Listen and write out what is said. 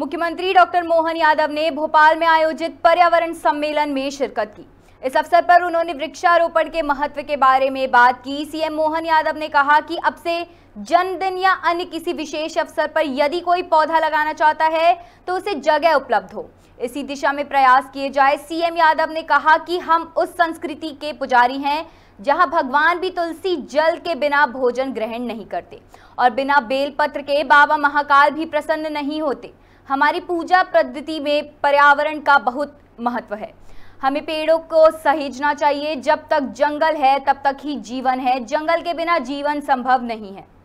मुख्यमंत्री डॉक्टर मोहन यादव ने भोपाल में आयोजित पर्यावरण सम्मेलन में शिरकत की इस अवसर पर उन्होंने वृक्षारोपण के महत्व के बारे में बात की सीएम मोहन यादव ने कहा कि अब से जन्मदिन या अन्य किसी विशेष अवसर पर यदि कोई पौधा लगाना चाहता है तो उसे जगह उपलब्ध हो इसी दिशा में प्रयास किए जाए सीएम यादव ने कहा कि हम उस संस्कृति के पुजारी हैं जहां भगवान भी तुलसी जल के बिना भोजन ग्रहण नहीं करते और बिना बेलपत्र के बाबा महाकाल भी प्रसन्न नहीं होते हमारी पूजा पद्धति में पर्यावरण का बहुत महत्व है हमें पेड़ों को सहेजना चाहिए जब तक जंगल है तब तक ही जीवन है जंगल के बिना जीवन संभव नहीं है